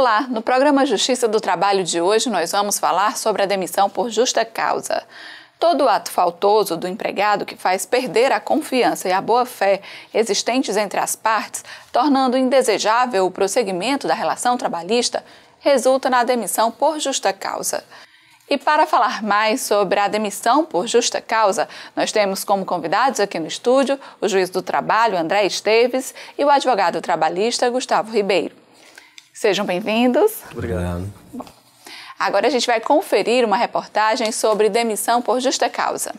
Olá! No programa Justiça do Trabalho de hoje, nós vamos falar sobre a demissão por justa causa. Todo ato faltoso do empregado que faz perder a confiança e a boa-fé existentes entre as partes, tornando indesejável o prosseguimento da relação trabalhista, resulta na demissão por justa causa. E para falar mais sobre a demissão por justa causa, nós temos como convidados aqui no estúdio o juiz do trabalho André Esteves e o advogado trabalhista Gustavo Ribeiro. Sejam bem-vindos. Obrigado. Bom, agora a gente vai conferir uma reportagem sobre demissão por justa causa.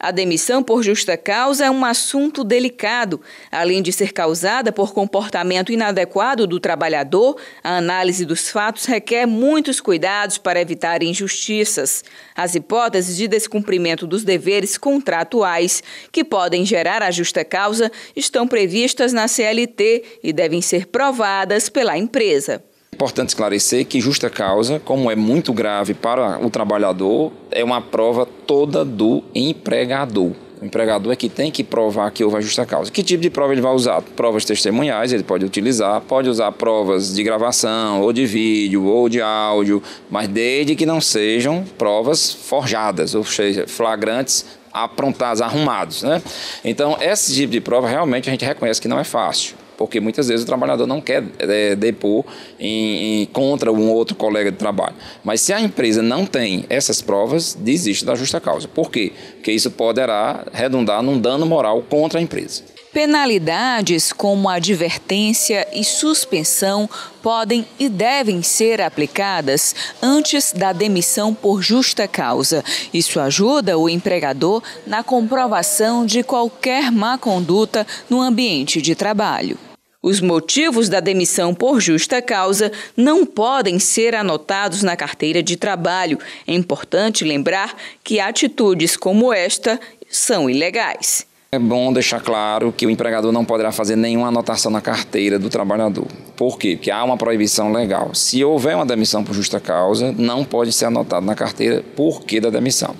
A demissão por justa causa é um assunto delicado. Além de ser causada por comportamento inadequado do trabalhador, a análise dos fatos requer muitos cuidados para evitar injustiças. As hipóteses de descumprimento dos deveres contratuais, que podem gerar a justa causa, estão previstas na CLT e devem ser provadas pela empresa. Importante esclarecer que justa causa, como é muito grave para o trabalhador, é uma prova toda do empregador. O empregador é que tem que provar que houve a justa causa. Que tipo de prova ele vai usar? Provas testemunhais ele pode utilizar, pode usar provas de gravação, ou de vídeo, ou de áudio, mas desde que não sejam provas forjadas, ou seja, flagrantes aprontados, arrumados. Né? Então, esse tipo de prova realmente a gente reconhece que não é fácil porque muitas vezes o trabalhador não quer é, depor em, em, contra um outro colega de trabalho. Mas se a empresa não tem essas provas, desiste da justa causa. Por quê? Porque isso poderá redundar num dano moral contra a empresa. Penalidades como advertência e suspensão podem e devem ser aplicadas antes da demissão por justa causa. Isso ajuda o empregador na comprovação de qualquer má conduta no ambiente de trabalho. Os motivos da demissão por justa causa não podem ser anotados na carteira de trabalho. É importante lembrar que atitudes como esta são ilegais. É bom deixar claro que o empregador não poderá fazer nenhuma anotação na carteira do trabalhador. Por quê? Porque há uma proibição legal. Se houver uma demissão por justa causa, não pode ser anotado na carteira porquê da demissão.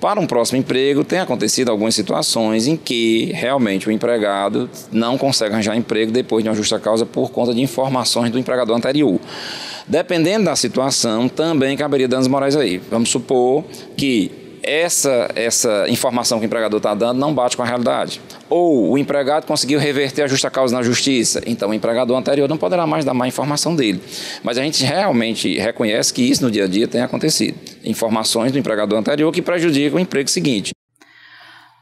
Para um próximo emprego, tem acontecido algumas situações em que realmente o empregado não consegue arranjar emprego depois de uma justa causa por conta de informações do empregador anterior. Dependendo da situação, também caberia danos morais aí. Vamos supor que essa, essa informação que o empregador está dando não bate com a realidade. Ou o empregado conseguiu reverter a justa causa na justiça, então o empregador anterior não poderá mais dar má informação dele. Mas a gente realmente reconhece que isso no dia a dia tem acontecido. Informações do empregador anterior que prejudicam o emprego seguinte.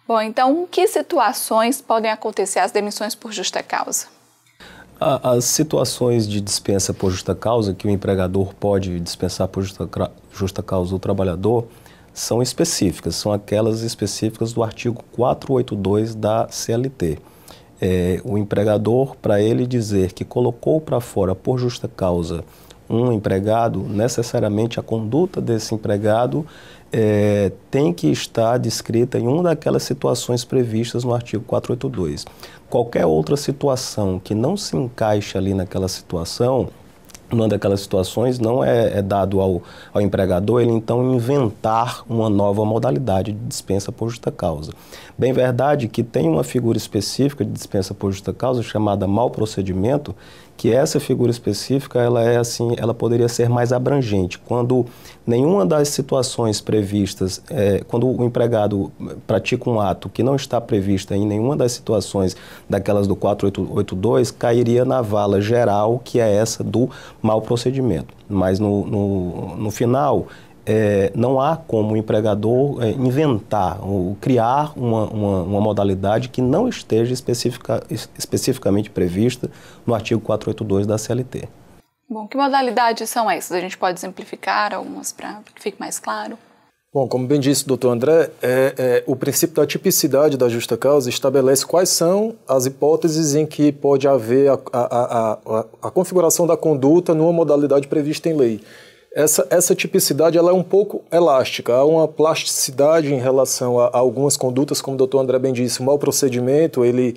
Bom, então, que situações podem acontecer as demissões por justa causa? As situações de dispensa por justa causa, que o empregador pode dispensar por justa, justa causa o trabalhador, são específicas, são aquelas específicas do artigo 482 da CLT. É, o empregador, para ele dizer que colocou para fora por justa causa um empregado, necessariamente a conduta desse empregado é, tem que estar descrita em uma daquelas situações previstas no artigo 482. Qualquer outra situação que não se encaixe ali naquela situação, numa daquelas situações, não é, é dado ao, ao, empregador ele então inventar uma nova modalidade de dispensa por justa causa. Bem verdade que tem uma figura específica de dispensa por justa causa chamada mal procedimento, que essa figura específica ela é assim, ela poderia ser mais abrangente. Quando nenhuma das situações previstas, é, quando o empregado pratica um ato que não está previsto em nenhuma das situações daquelas do 482, cairia na vala geral, que é essa do mau procedimento. Mas no, no, no final, é, não há como o empregador é, inventar ou criar uma, uma, uma, modalidade que não esteja especifica, especificamente prevista no artigo 482 da CLT. Bom, que modalidades são essas? A gente pode exemplificar algumas para que fique mais claro? Bom, como bem disse o doutor André, é, é, o princípio da tipicidade da justa causa estabelece quais são as hipóteses em que pode haver a, a, a, a configuração da conduta numa modalidade prevista em lei essa, essa tipicidade ela é um pouco elástica, há uma plasticidade em relação a, a algumas condutas, como o doutor André bem disse, o mau procedimento, ele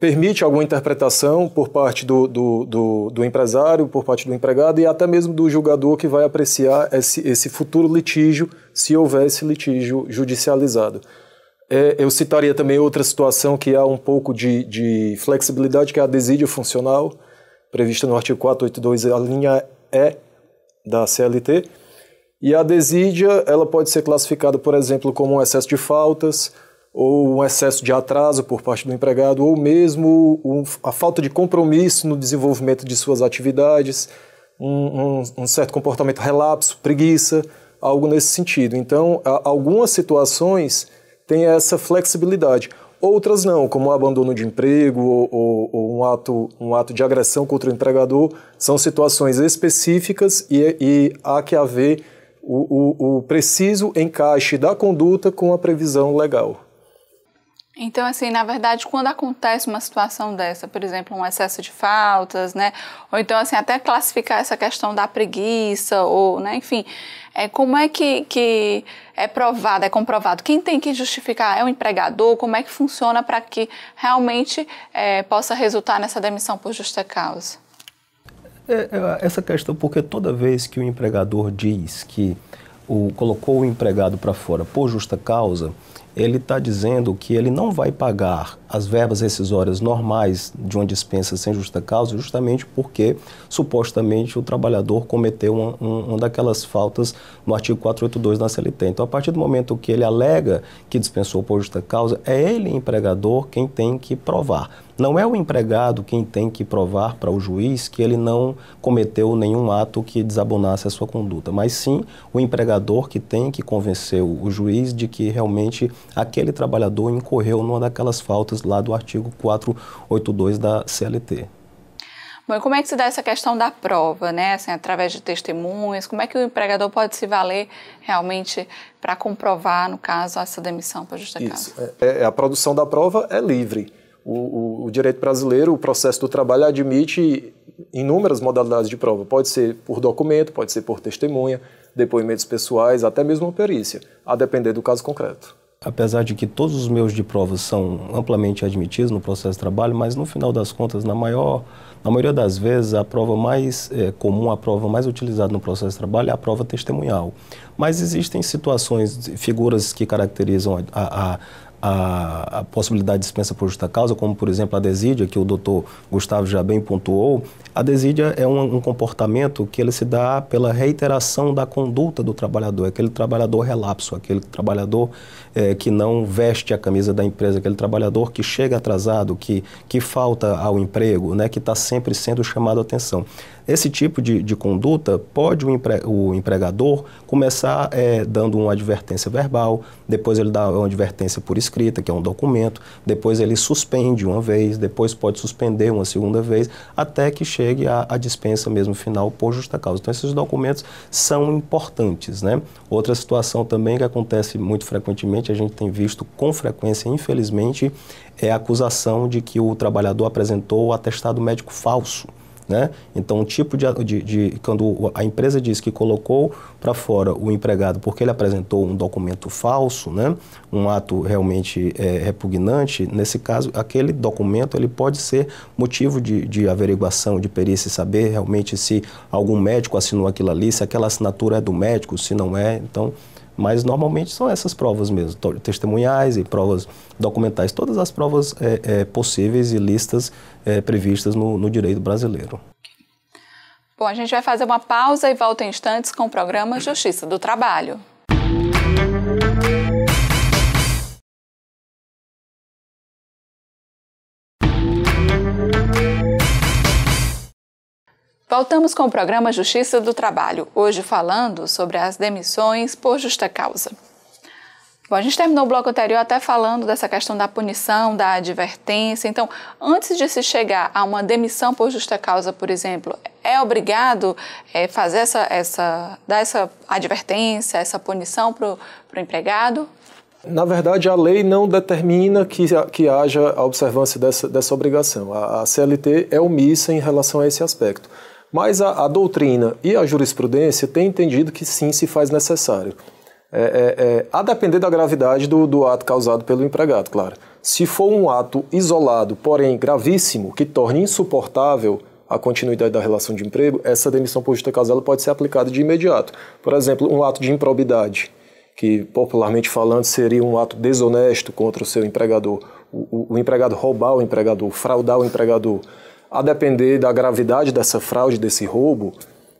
permite alguma interpretação por parte do, do, do, do, empresário, por parte do empregado e até mesmo do julgador que vai apreciar esse, esse futuro litígio, se houver esse litígio judicializado. É, eu citaria também outra situação que há um pouco de, de flexibilidade, que é a desídia funcional, prevista no artigo 482, a linha E da CLT. E a desídia, ela pode ser classificada, por exemplo, como um excesso de faltas, ou um excesso de atraso por parte do empregado, ou mesmo um, a falta de compromisso no desenvolvimento de suas atividades, um, um, um certo comportamento relapso, preguiça, algo nesse sentido. Então, algumas situações têm essa flexibilidade. Outras não, como o abandono de emprego ou, ou, ou um, ato, um ato de agressão contra o empregador, são situações específicas e, e há que haver o, o, o preciso encaixe da conduta com a previsão legal. Então, assim, na verdade, quando acontece uma situação dessa, por exemplo, um excesso de faltas, né? Ou então, assim, até classificar essa questão da preguiça, ou, né, enfim, é, como é que, que é provado, é comprovado? Quem tem que justificar? É o empregador? Como é que funciona para que realmente é, possa resultar nessa demissão por justa causa? É, é, essa questão, porque toda vez que o empregador diz que o, colocou o empregado para fora por justa causa, ele está dizendo que ele não vai pagar as verbas rescisórias normais de uma dispensa sem justa causa, justamente porque supostamente o trabalhador cometeu uma, uma daquelas faltas no artigo 482 da CLT. Então, a partir do momento que ele alega que dispensou por justa causa, é ele, empregador, quem tem que provar. Não é o empregado quem tem que provar para o juiz que ele não cometeu nenhum ato que desabonasse a sua conduta, mas sim o empregador que tem que convencer o juiz de que realmente aquele trabalhador incorreu numa daquelas faltas lá do artigo 482 da CLT. Bom, e como é que se dá essa questão da prova, né? Assim, através de testemunhas, como é que o empregador pode se valer realmente para comprovar, no caso, essa demissão para justa causa? Isso. É, é, a produção da prova é livre. O, o, o, direito brasileiro, o processo do trabalho admite inúmeras modalidades de prova. Pode ser por documento, pode ser por testemunha, depoimentos pessoais, até mesmo a perícia, a depender do caso concreto apesar de que todos os meus de prova são amplamente admitidos no processo de trabalho, mas no final das contas, na, maior, na maioria das vezes, a prova mais é, comum, a prova mais utilizada no processo de trabalho é a prova testemunhal. Mas existem situações, figuras que caracterizam a, a, a, a, possibilidade de dispensa por justa causa, como por exemplo a desídia, que o doutor Gustavo já bem pontuou, a desídia é um, um, comportamento que ele se dá pela reiteração da conduta do trabalhador, aquele trabalhador relapso, aquele trabalhador é, que não veste a camisa da empresa, aquele trabalhador que chega atrasado, que, que falta ao emprego, né, que está sempre sendo chamado a atenção. Esse tipo de, de conduta pode o, empre, o empregador começar é, dando uma advertência verbal, depois ele dá uma advertência por escrito, escrita, que é um documento, depois ele suspende uma vez, depois pode suspender uma segunda vez, até que chegue à, dispensa mesmo final por justa causa. Então esses documentos são importantes, né? Outra situação também que acontece muito frequentemente, a gente tem visto com frequência, infelizmente, é a acusação de que o trabalhador apresentou o atestado médico falso. Né? Então, o tipo de, de, de, Quando a empresa diz que colocou para fora o empregado porque ele apresentou um documento falso, né? um ato realmente é, repugnante, nesse caso, aquele documento ele pode ser motivo de, de averiguação, de perícia, saber realmente se algum médico assinou aquilo ali, se aquela assinatura é do médico, se não é. Então. Mas normalmente são essas provas mesmo, testemunhais e provas documentais, todas as provas é, é, possíveis e listas é, previstas no, no direito brasileiro. Bom, a gente vai fazer uma pausa e volta em instantes com o programa Justiça do Trabalho. Voltamos com o programa Justiça do Trabalho, hoje falando sobre as demissões por justa causa. Bom, a gente terminou o bloco anterior até falando dessa questão da punição, da advertência. Então, antes de se chegar a uma demissão por justa causa, por exemplo, é obrigado é, fazer essa, essa, dar essa advertência, essa punição para o empregado? Na verdade, a lei não determina que, que haja a observância dessa, dessa obrigação. A, a CLT é omissa em relação a esse aspecto. Mas a, a doutrina e a jurisprudência têm entendido que sim se faz necessário. É, é, é, a depender da gravidade do, do, ato causado pelo empregado, claro. Se for um ato isolado, porém gravíssimo, que torne insuportável a continuidade da relação de emprego, essa demissão por justa causa pode ser aplicada de imediato. Por exemplo, um ato de improbidade, que popularmente falando seria um ato desonesto contra o seu empregador, o, o, o empregado roubar o empregador, fraudar o empregador a depender da gravidade dessa fraude, desse roubo,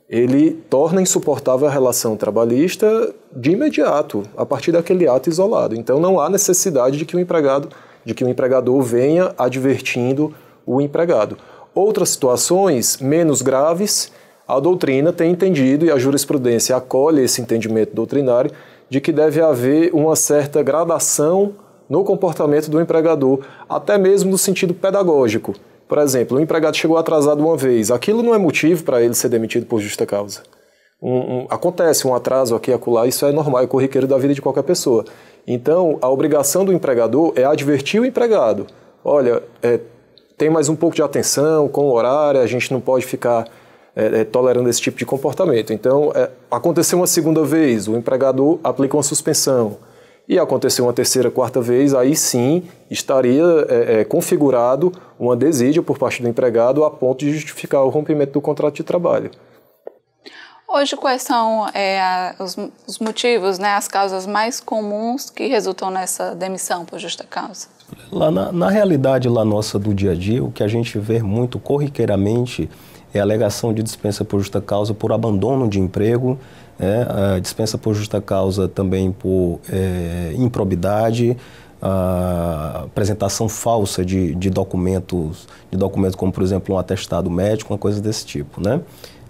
ele torna insuportável a relação trabalhista de imediato, a partir daquele ato isolado. Então não há necessidade de que o empregado, de que o empregador venha advertindo o empregado. Outras situações menos graves, a doutrina tem entendido e a jurisprudência acolhe esse entendimento doutrinário de que deve haver uma certa gradação no comportamento do empregador, até mesmo no sentido pedagógico. Por exemplo, o empregado chegou atrasado uma vez, aquilo não é motivo para ele ser demitido por justa causa. Um, um, acontece um atraso aqui e acolá, isso é normal, é corriqueiro da vida de qualquer pessoa. Então, a obrigação do empregador é advertir o empregado. Olha, é, tem mais um pouco de atenção com o horário, a gente não pode ficar é, é, tolerando esse tipo de comportamento. Então, é, aconteceu uma segunda vez, o empregador aplica uma suspensão. E aconteceu uma terceira, quarta vez, aí sim estaria é, é, configurado uma desídia por parte do empregado a ponto de justificar o rompimento do contrato de trabalho. Hoje, quais são é, os, os, motivos, né, as causas mais comuns que resultam nessa demissão por justa causa? Lá na, na realidade lá nossa do dia a dia, o que a gente vê muito corriqueiramente é alegação de dispensa por justa causa por abandono de emprego, é, dispensa por justa causa também por é, improbidade, apresentação falsa de, de, documentos, de documentos como por exemplo um atestado médico, uma coisa desse tipo, né?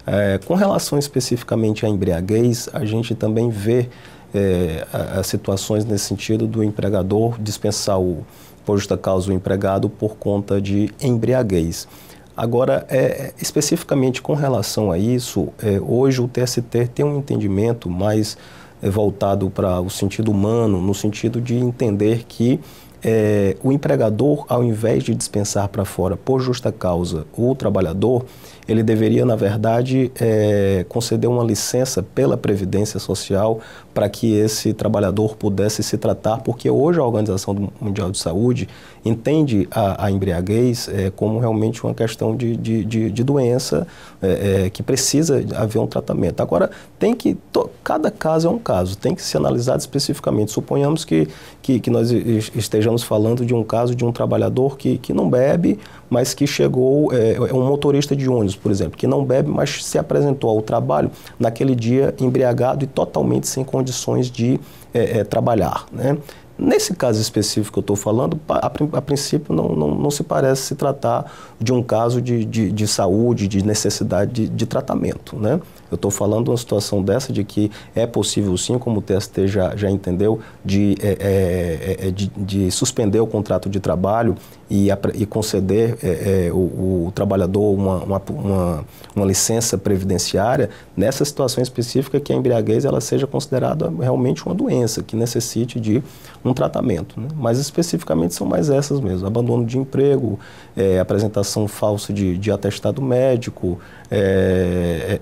É, com relação especificamente à embriaguez, a gente também vê é, a, a situações nesse sentido do empregador dispensar o por justa causa o empregado por conta de embriaguez. Agora, é, especificamente com relação a isso, é, hoje o TST tem um entendimento mais é, voltado para o sentido humano, no sentido de entender que é, o empregador, ao invés de dispensar para fora por justa causa o trabalhador, ele deveria, na verdade, é, conceder uma licença pela Previdência Social para que esse trabalhador pudesse se tratar, porque hoje a Organização Mundial de Saúde entende a, a embriaguez é, como realmente uma questão de, de, de, de doença é, é, que precisa haver um tratamento. Agora, tem que. To, cada caso é um caso, tem que ser analisado especificamente. Suponhamos que, que, que nós estejamos falando de um caso de um trabalhador que, que não bebe, mas que chegou, é, é, um motorista de ônibus, por exemplo, que não bebe, mas se apresentou ao trabalho naquele dia embriagado e totalmente sem condições de é, é, trabalhar. Né? Nesse caso específico que eu estou falando, a, a princípio não, não, não, se parece se tratar de um caso de, de, de saúde, de necessidade de, de tratamento. Né? Eu estou falando uma situação dessa de que é possível sim, como o TST já, já entendeu, de, é é, é, é, de, de, suspender o contrato de trabalho e, e conceder é, é, o, o, trabalhador uma, uma, uma, uma, licença previdenciária, nessa situação específica que a embriaguez ela seja considerada realmente uma doença, que necessite de um tratamento. Né? Mas especificamente são mais essas mesmo, abandono de emprego, apresentação falsa de, de atestado médico, é,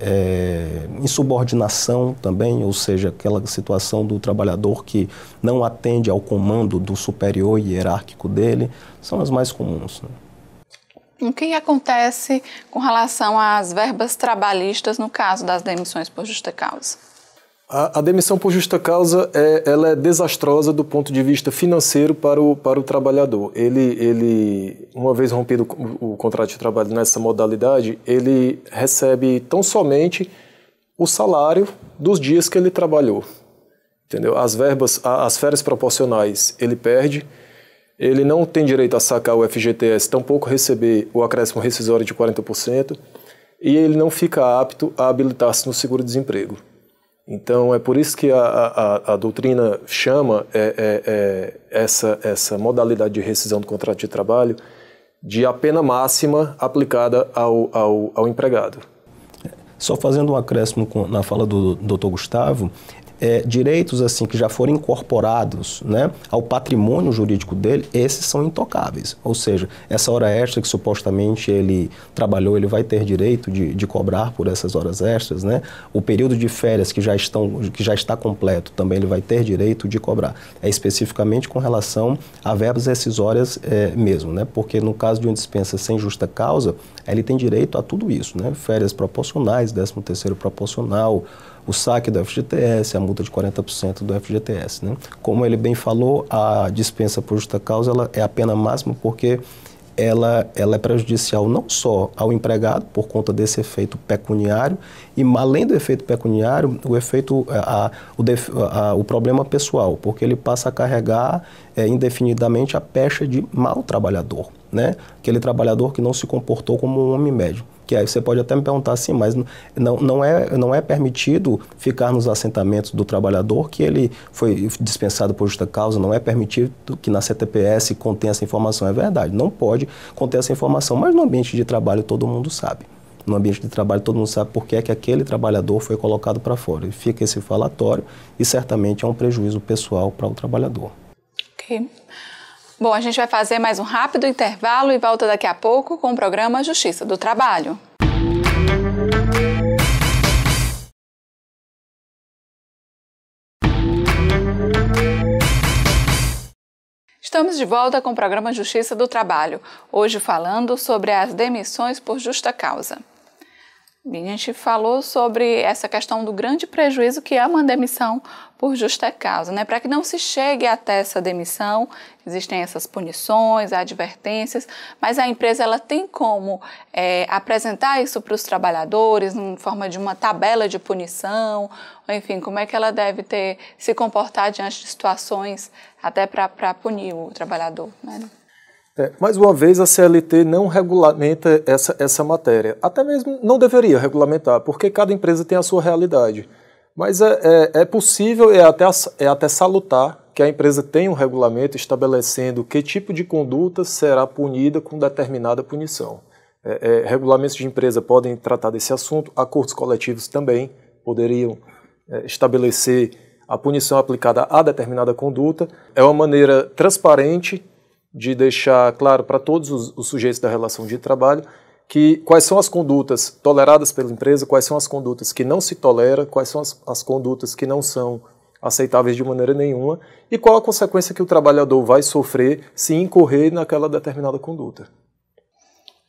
é, insubordinação também, ou seja, aquela situação do trabalhador que não atende ao comando do superior hierárquico dele, são as mais comuns. Né? O que acontece com relação às verbas trabalhistas no caso das demissões por justa causa? A, a demissão por justa causa é, ela é desastrosa do ponto de vista financeiro para o, para o trabalhador. Ele, ele, uma vez rompido o, o contrato de trabalho nessa modalidade, ele recebe tão somente o salário dos dias que ele trabalhou. Entendeu? As verbas, as férias proporcionais ele perde, ele não tem direito a sacar o FGTS, tampouco receber o acréscimo rescisório de 40%, e ele não fica apto a habilitar-se no seguro-desemprego. Então é por isso que a, a, a doutrina chama é, é, é essa, essa modalidade de rescisão do contrato de trabalho de a pena máxima aplicada ao, ao, ao empregado. Só fazendo um acréscimo com, na fala do Dr. Gustavo, é, direitos assim que já foram incorporados né, ao patrimônio jurídico dele, esses são intocáveis. Ou seja, essa hora extra que supostamente ele trabalhou, ele vai ter direito de, de cobrar por essas horas extras, né? O período de férias que já, estão, que já está completo também ele vai ter direito de cobrar. É especificamente com relação a verbas rescisórias é, mesmo, né? Porque no caso de uma dispensa sem justa causa, ele tem direito a tudo isso, né? Férias proporcionais, 13 terceiro proporcional, o saque do FGTS, a multa de 40% do FGTS, né? Como ele bem falou, a dispensa por justa causa ela é a pena máxima porque ela, ela é prejudicial não só ao empregado, por conta desse efeito pecuniário, e além do efeito pecuniário, o efeito, a, a, o, def, a, o problema pessoal, porque ele passa a carregar é, indefinidamente a pecha de mau trabalhador né? Aquele trabalhador que não se comportou como um homem médio. Que aí você pode até me perguntar assim, mas não, não, é, não é permitido ficar nos assentamentos do trabalhador que ele foi dispensado por justa causa, não é permitido que na CTPS contenha essa informação. É verdade, não pode conter essa informação, mas no ambiente de trabalho todo mundo sabe no ambiente de trabalho, todo mundo sabe por que é que aquele trabalhador foi colocado para fora. fica esse falatório e certamente é um prejuízo pessoal para o trabalhador. Ok. Bom, a gente vai fazer mais um rápido intervalo e volta daqui a pouco com o programa Justiça do Trabalho. Estamos de volta com o programa Justiça do Trabalho, hoje falando sobre as demissões por justa causa. A gente falou sobre essa questão do grande prejuízo que é uma demissão por justa causa, né? Para que não se chegue até essa demissão, existem essas punições, advertências, mas a empresa ela tem como é, apresentar isso para os trabalhadores em forma de uma tabela de punição, enfim, como é que ela deve ter se comportar diante de situações até para punir o trabalhador, né? É, mais uma vez, a CLT não regulamenta essa, essa matéria. Até mesmo não deveria regulamentar, porque cada empresa tem a sua realidade. Mas é, é, é possível, é até, é até salutar que a empresa tenha um regulamento estabelecendo que tipo de conduta será punida com determinada punição. É, é regulamentos de empresa podem tratar desse assunto, acordos coletivos também poderiam é, estabelecer a punição aplicada a determinada conduta. É uma maneira transparente de deixar claro para todos os, os, sujeitos da relação de trabalho que quais são as condutas toleradas pela empresa, quais são as condutas que não se tolera, quais são as, as condutas que não são aceitáveis de maneira nenhuma e qual a consequência que o trabalhador vai sofrer se incorrer naquela determinada conduta.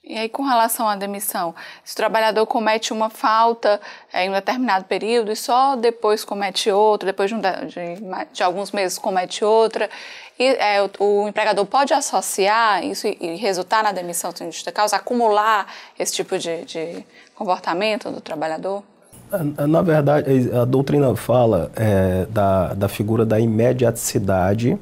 E aí, com relação à demissão, se o trabalhador comete uma falta é, em um determinado período e só depois comete outra, depois de, um, de, de alguns meses comete outra, e, é, o, o, empregador pode associar isso e, e resultar na demissão sem justa causa, acumular esse tipo de, de comportamento do trabalhador? É, é, na verdade, é, a doutrina fala é, da, da figura da imediaticidade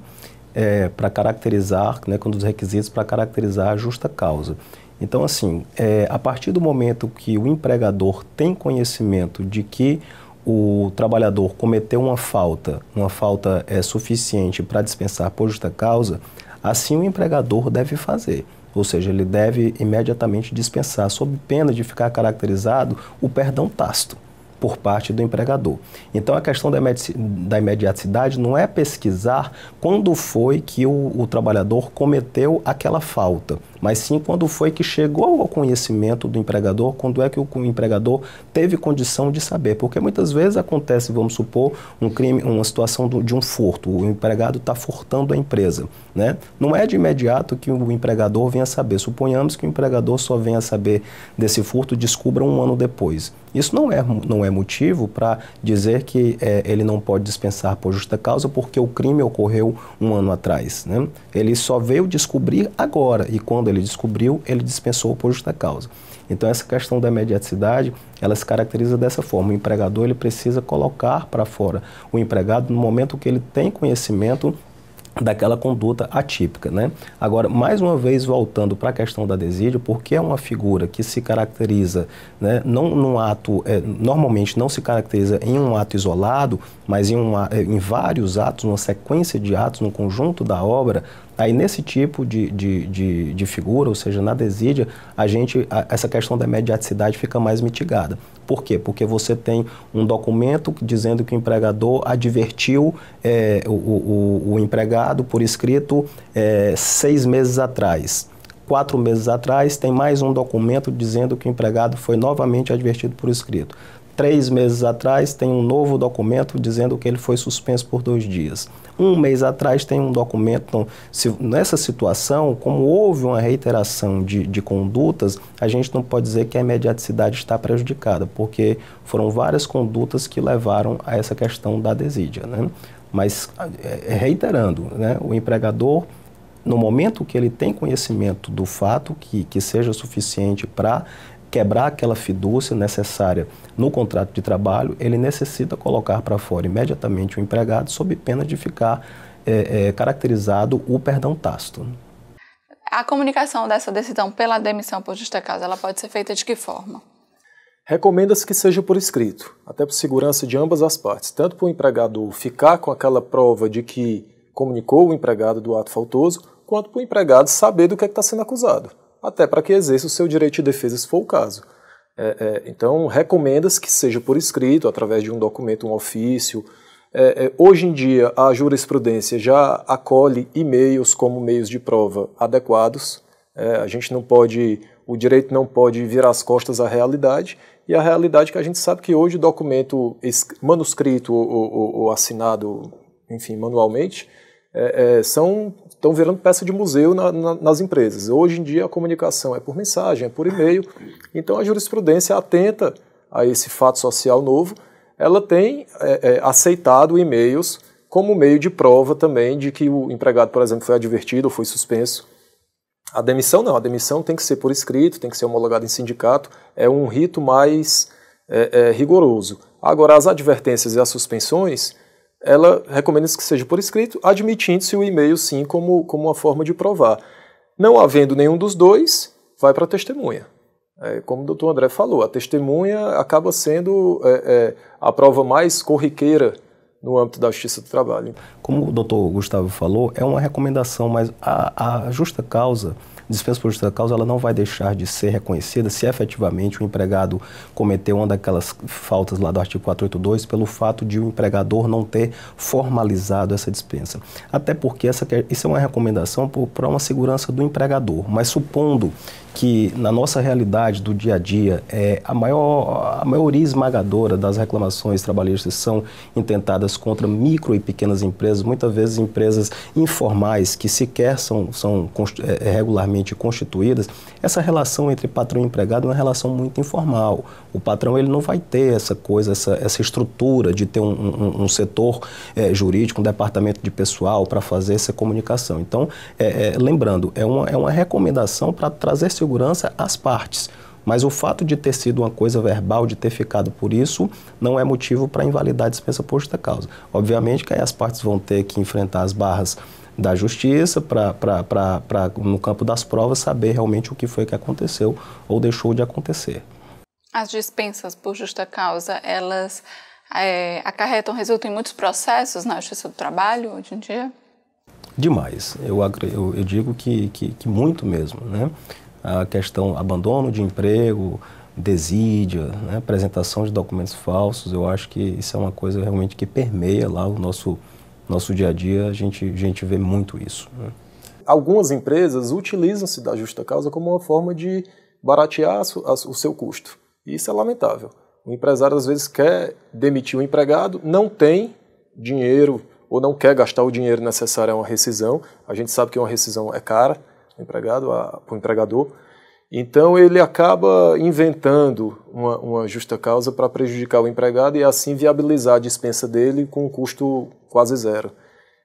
é, para caracterizar, né, quando um dos requisitos para caracterizar a justa causa. Então, assim, é, a partir do momento que o empregador tem conhecimento de que o trabalhador cometeu uma falta, uma falta é suficiente para dispensar por justa causa, assim o empregador deve fazer. Ou seja, ele deve imediatamente dispensar, sob pena de ficar caracterizado o perdão tácito por parte do empregador. Então, a questão da, imedi imediaticidade não é pesquisar quando foi que o, o trabalhador cometeu aquela falta, mas sim quando foi que chegou ao conhecimento do empregador, quando é que o empregador teve condição de saber. Porque muitas vezes acontece, vamos supor, um crime, uma situação do, de um furto, o empregado está furtando a empresa. Né? Não é de imediato que o empregador venha saber. Suponhamos que o empregador só venha saber desse furto, descubra um ano depois. Isso não é, não é motivo para dizer que é, ele não pode dispensar por justa causa porque o crime ocorreu um ano atrás. Né? Ele só veio descobrir agora e quando ele descobriu, ele dispensou por justa causa. Então essa questão da mediaticidade, ela se caracteriza dessa forma. O empregador ele precisa colocar para fora o empregado no momento que ele tem conhecimento daquela conduta atípica, né? Agora, mais uma vez voltando para a questão da desídia, porque é uma figura que se caracteriza, né, não num ato, é, normalmente não se caracteriza em um ato isolado, mas em, uma, é, em vários atos, uma sequência de atos, no conjunto da obra, Tá aí nesse tipo de, de, de, de figura, ou seja, na desídia, a gente, a, essa questão da mediaticidade fica mais mitigada. Por quê? Porque você tem um documento dizendo que o empregador advertiu é, o, o, o, empregado por escrito é, seis meses atrás quatro meses atrás, tem mais um documento dizendo que o empregado foi novamente advertido por escrito três meses atrás tem um novo documento dizendo que ele foi suspenso por dois dias. Um mês atrás tem um documento. Então, se, nessa situação, como houve uma reiteração de, de condutas, a gente não pode dizer que a imediaticidade está prejudicada, porque foram várias condutas que levaram a essa questão da desídia. Né? Mas, é, é, reiterando, né, o empregador no momento que ele tem conhecimento do fato que, que seja suficiente para quebrar aquela fidúcia necessária no contrato de trabalho, ele necessita colocar para fora imediatamente o empregado, sob pena de ficar é, é, caracterizado o perdão tácito. A comunicação dessa decisão pela demissão por justa causa, ela pode ser feita de que forma? Recomenda-se que seja por escrito, até por segurança de ambas as partes, tanto para o empregado ficar com aquela prova de que comunicou o empregado do ato faltoso, quanto para o empregado saber do que é está sendo acusado até para que exerça o seu direito de defesa, se for o caso. É, é, então, recomenda-se que seja por escrito, através de um documento, um ofício. É, é, hoje em dia, a jurisprudência já acolhe e-mails como meios de prova adequados. É, a gente não pode, o direito não pode virar as costas à realidade. E a realidade que a gente sabe que hoje o documento manuscrito ou, ou, ou assinado, enfim, manualmente, é, são estão virando peça de museu na, na, nas empresas. Hoje em dia a comunicação é por mensagem, é por e-mail. Então a jurisprudência atenta a esse fato social novo, ela tem é, é, aceitado e-mails como meio de prova também de que o empregado, por exemplo, foi advertido ou foi suspenso. A demissão não, a demissão tem que ser por escrito, tem que ser homologada em sindicato, é um rito mais é, é rigoroso. Agora, as advertências e as suspensões, ela recomenda que seja por escrito, admitindo-se o e-mail sim como, como uma forma de provar. Não havendo nenhum dos dois, vai para a testemunha. É, como o doutor André falou, a testemunha acaba sendo é, é, a prova mais corriqueira no âmbito da justiça do trabalho. Como o doutor Gustavo falou, é uma recomendação, mas a, a justa causa dispensa por justa causa, ela não vai deixar de ser reconhecida se efetivamente o empregado cometeu uma daquelas faltas lá do artigo 482 pelo fato de o empregador não ter formalizado essa dispensa. Até porque essa, é, isso é uma recomendação para uma segurança do empregador, mas supondo que na nossa realidade do dia a dia, é, a, maior, a maioria esmagadora das reclamações trabalhistas são intentadas contra micro e pequenas empresas, muitas vezes empresas informais que sequer são, são é, é, regularmente constituídas. Essa relação entre patrão e empregado é uma relação muito informal. O patrão ele não vai ter essa coisa, essa, essa estrutura de ter um, um, um setor é, jurídico, um departamento de pessoal para fazer essa comunicação. Então, é, lembrando, é uma, é uma recomendação para trazer esse segurança às partes. Mas o fato de ter sido uma coisa verbal, de ter ficado por isso, não é motivo para invalidar a dispensa justa causa. Obviamente que aí as partes vão ter que enfrentar as barras da justiça para, no campo das provas, saber realmente o que foi que aconteceu ou deixou de acontecer. As dispensas por justa causa, elas é, acarretam, resultam em muitos processos na justiça do trabalho hoje em dia? Demais. Eu, eu, eu digo que, que, que muito mesmo. Né? a questão abandono de emprego, desídia, né, apresentação de documentos falsos, eu acho que isso é uma coisa realmente que permeia lá o nosso, nosso dia a dia, a gente, a gente vê muito isso. Né. Algumas empresas utilizam-se da justa causa como uma forma de baratear o seu custo. Isso é lamentável. O empresário às vezes quer demitir o empregado, não tem dinheiro ou não quer gastar o dinheiro necessário a uma rescisão. A gente sabe que uma rescisão é cara, empregado, para o empregador. Então ele acaba inventando uma, uma justa causa para prejudicar o empregado e assim viabilizar a dispensa dele com um custo quase zero.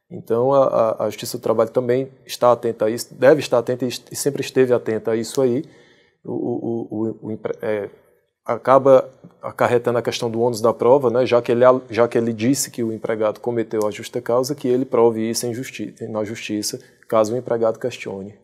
Então a, a Justiça do Trabalho também está atenta a isso, deve estar atenta e sempre esteve atenta a isso aí. O, o, o, o é, acaba acarretando a questão do ônus da prova, né? já, que ele, já que ele disse que o empregado cometeu a justa causa, que ele prove isso em justi na justiça, caso o empregado questione.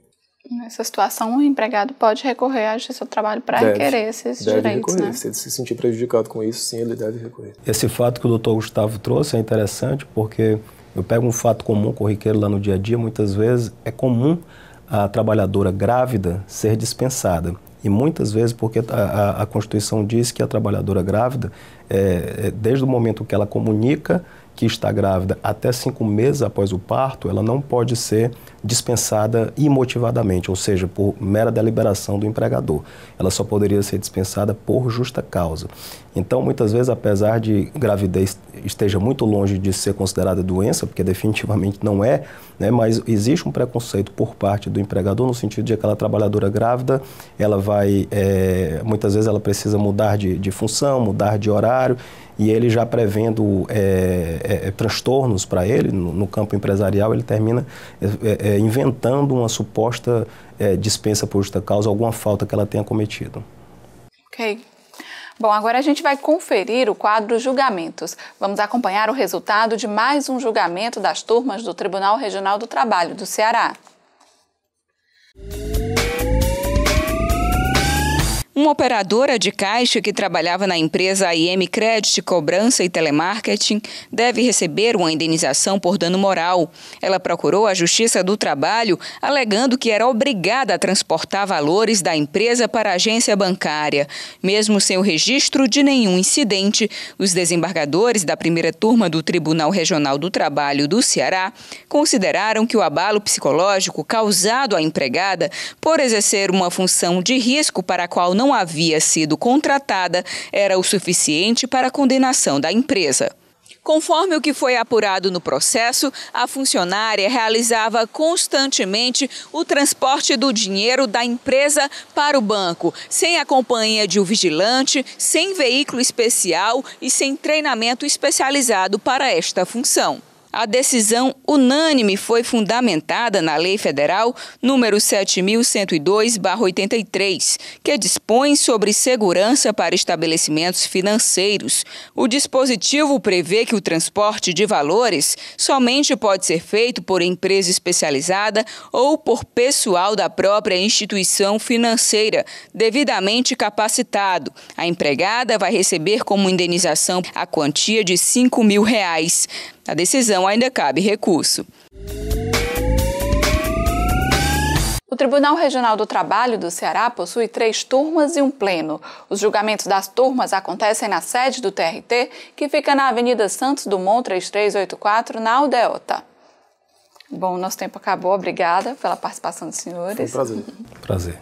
Nessa situação, o empregado pode recorrer à justiça do trabalho para requerer esses deve direitos. Recorrer. Né? Se ele se sentir prejudicado com isso, sim, ele deve recorrer. Esse fato que o doutor Gustavo trouxe é interessante porque eu pego um fato comum, corriqueiro lá no dia a dia, muitas vezes é comum a trabalhadora grávida ser dispensada. E muitas vezes, porque a, a, a Constituição diz que a trabalhadora grávida, é, é desde o momento que ela comunica que está grávida até cinco meses após o parto, ela não pode ser dispensada imotivadamente, ou seja, por mera deliberação do empregador. Ela só poderia ser dispensada por justa causa. Então, muitas vezes, apesar de gravidez esteja muito longe de ser considerada doença, porque definitivamente não é, né, mas existe um preconceito por parte do empregador no sentido de aquela trabalhadora grávida, ela vai, é, muitas vezes, ela precisa mudar de, de função, mudar de horário, e ele já prevendo é, é, é transtornos para ele no, no, campo empresarial, ele termina é, é, é inventando uma suposta dispensa por justa causa, alguma falta que ela tenha cometido. Ok. Bom, agora a gente vai conferir o quadro julgamentos. Vamos acompanhar o resultado de mais um julgamento das turmas do Tribunal Regional do Trabalho do Ceará. Música uma operadora de caixa que trabalhava na empresa IM Credit Cobrança e Telemarketing deve receber uma indenização por dano moral. Ela procurou a Justiça do Trabalho alegando que era obrigada a transportar valores da empresa para a agência bancária. Mesmo sem o registro de nenhum incidente, os desembargadores da primeira turma do Tribunal Regional do Trabalho do Ceará consideraram que o abalo psicológico causado à empregada por exercer uma função de risco para a qual não não havia sido contratada era o suficiente para a condenação da empresa. Conforme o que foi apurado no processo, a funcionária realizava constantemente o transporte do dinheiro da empresa para o banco, sem a companhia de um vigilante, sem veículo especial e sem treinamento especializado para esta função. A decisão unânime foi fundamentada na Lei Federal número 7102/83, que dispõe sobre segurança para estabelecimentos financeiros. O dispositivo prevê que o transporte de valores somente pode ser feito por empresa especializada ou por pessoal da própria instituição financeira, devidamente capacitado. A empregada vai receber como indenização a quantia de R$ 5 mil. Reais. A decisão ainda cabe recurso. O Tribunal Regional do Trabalho do Ceará possui três turmas e um pleno. Os julgamentos das turmas acontecem na sede do TRT, que fica na Avenida Santos Dumont 3384, na Aldeota. Bom, nosso tempo acabou. Obrigada pela participação dos senhores. Foi um prazer. prazer.